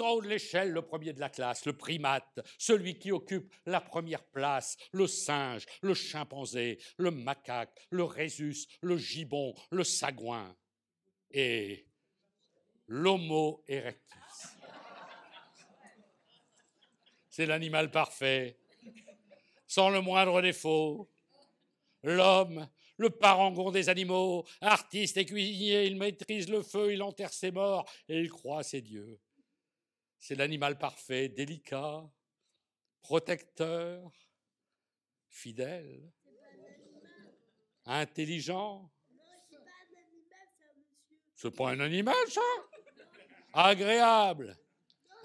en haut de l'échelle, le premier de la classe, le primate, celui qui occupe la première place, le singe, le chimpanzé, le macaque, le rhésus, le gibon, le sagouin et l'homo erectus. C'est l'animal parfait, sans le moindre défaut. L'homme, le parangon des animaux, artiste et cuisinier, il maîtrise le feu, il enterre ses morts et il croit à ses dieux. C'est l'animal parfait, délicat, protecteur, fidèle, intelligent. C'est pas un animal, ça Agréable,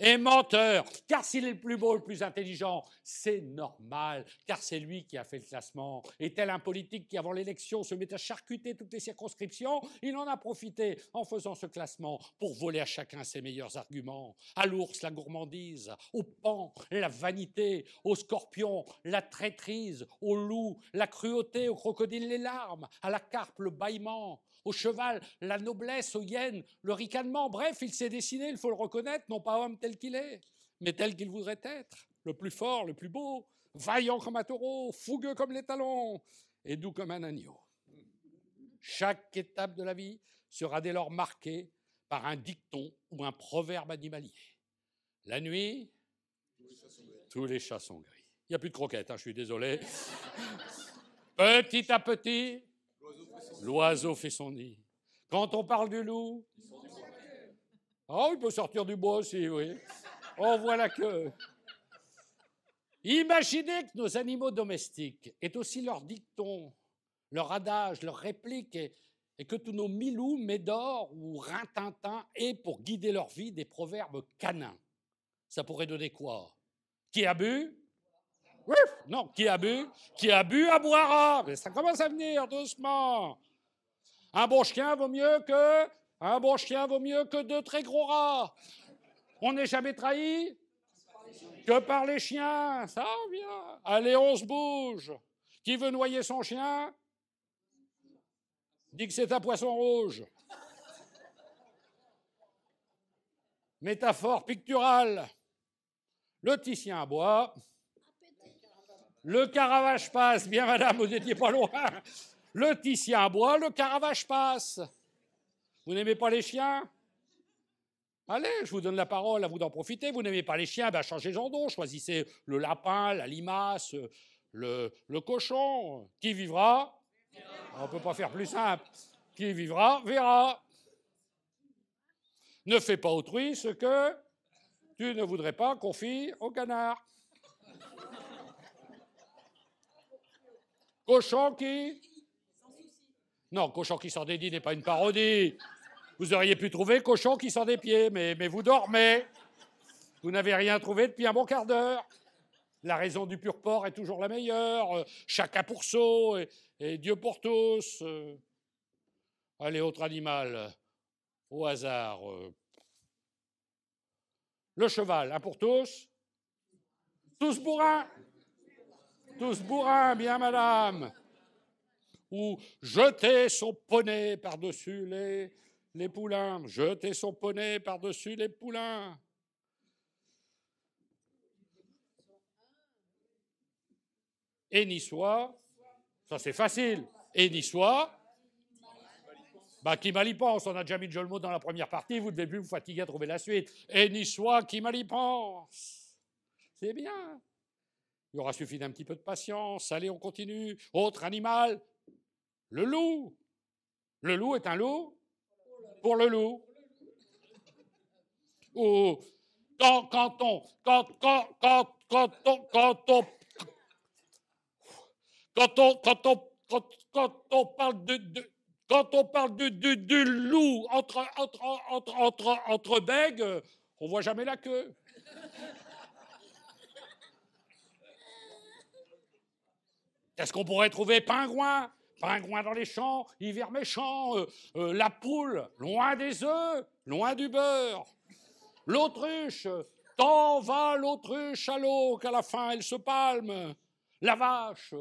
et menteur. Car s'il est le plus beau, le plus intelligent, c'est normal, car c'est lui qui a fait le classement. Et tel un politique qui, avant l'élection, se met à charcuter toutes les circonscriptions, il en a profité en faisant ce classement pour voler à chacun ses meilleurs arguments. À l'ours, la gourmandise, au pan, la vanité, au scorpion, la traîtrise, au loup, la cruauté, au crocodile, les larmes, à la carpe, le bâillement, au cheval, la noblesse, aux hyènes, le ricanement. Bref, il s'est dessiné, il faut le reconnaître, non pas homme tel qu'il est, mais tel qu'il voudrait être, le plus fort, le plus beau, vaillant comme un taureau, fougueux comme les talons et doux comme un agneau. Chaque étape de la vie sera dès lors marquée par un dicton ou un proverbe animalier. La nuit, tous les chats sont gris. Il n'y a plus de croquettes, hein, je suis désolé. petit à petit, L'oiseau fait son nid. Quand on parle du loup, oh, il peut sortir du bois aussi, oui. On oh, voit la queue. Imaginez que nos animaux domestiques aient aussi leur dicton, leur adage, leur réplique, et, que tous nos milous, médor ou rintintin aient pour guider leur vie des proverbes canins. Ça pourrait donner quoi Qui a bu non, qui a bu Qui a bu à boire, Mais ça commence à venir doucement. Un bon chien vaut mieux que un bon chien vaut mieux que deux très gros rats. On n'est jamais trahi que par les chiens. Ça vient. Allez, on se bouge. Qui veut noyer son chien Dit que c'est un poisson rouge. Métaphore picturale. Le Titien boit. Le Caravage passe. Bien, madame, vous n'étiez pas loin. Le Titien boit, le Caravage passe. Vous n'aimez pas les chiens Allez, je vous donne la parole, à vous d'en profiter. Vous n'aimez pas les chiens, ben changez d'endroit. Choisissez le lapin, la limace, le, cochon. Qui vivra On ne peut pas faire plus simple. Qui vivra, verra. Ne fais pas autrui ce que tu ne voudrais pas confier au canard. Cochon qui Non, Cochon qui sort des n'est pas une parodie. Vous auriez pu trouver Cochon qui sort des pieds, mais, mais vous dormez. Vous n'avez rien trouvé depuis un bon quart d'heure. La raison du pur port est toujours la meilleure. Euh, chacun pour soi et, Dieu pour tous. Euh. allez, autre animal, euh, au hasard. le cheval, un pour tous, tous pour un tous bourrins, bien madame Ou jeter son poney par-dessus les, les poulains, jeter son poney par-dessus les poulains. Et niçois, ça c'est facile. Et niçois, bah, qui mal y pense, on a déjà mis le mot dans la première partie, vous devez plus vous fatiguer à trouver la suite. Et niçois, qui mal y pense. C'est bien. Il aura suffi d'un petit peu de patience. Allez, on continue. Autre animal, le loup. Le loup est un loup pour le loup. Ou oh. quand, quand on, quand, quand, quand, on, quand on, quand on, parle de, quand on parle du, du, loup entre, entre, entre, entre, on voit jamais la queue. est ce qu'on pourrait trouver Pingouin Pingouin dans les champs, hiver méchant, euh, euh, la poule, loin des œufs, loin du beurre. L'autruche, tant va l'autruche à l'eau qu'à la fin elle se palme. La vache,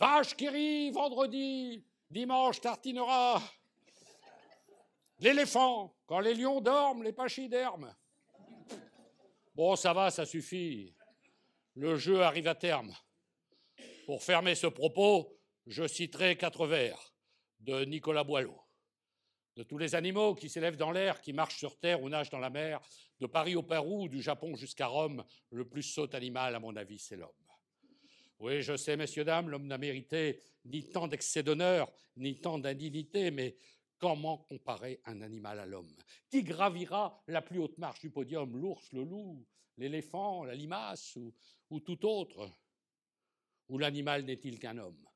vache qui rit vendredi, dimanche tartinera. L'éléphant, quand les lions dorment, les pachydermes. Bon, ça va, ça suffit. Le jeu arrive à terme. Pour fermer ce propos, je citerai quatre vers de Nicolas Boileau. De tous les animaux qui s'élèvent dans l'air, qui marchent sur terre ou nagent dans la mer, de Paris au Pérou, du Japon jusqu'à Rome, le plus sot animal, à mon avis, c'est l'homme. Oui, je sais, messieurs, dames, l'homme n'a mérité ni tant d'excès d'honneur, ni tant d'indignité, mais comment comparer un animal à l'homme Qui gravira la plus haute marche du podium L'ours, le loup, l'éléphant, la limace ou tout autre ou l'animal n'est-il qu'un homme,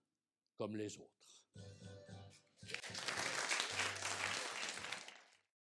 comme les autres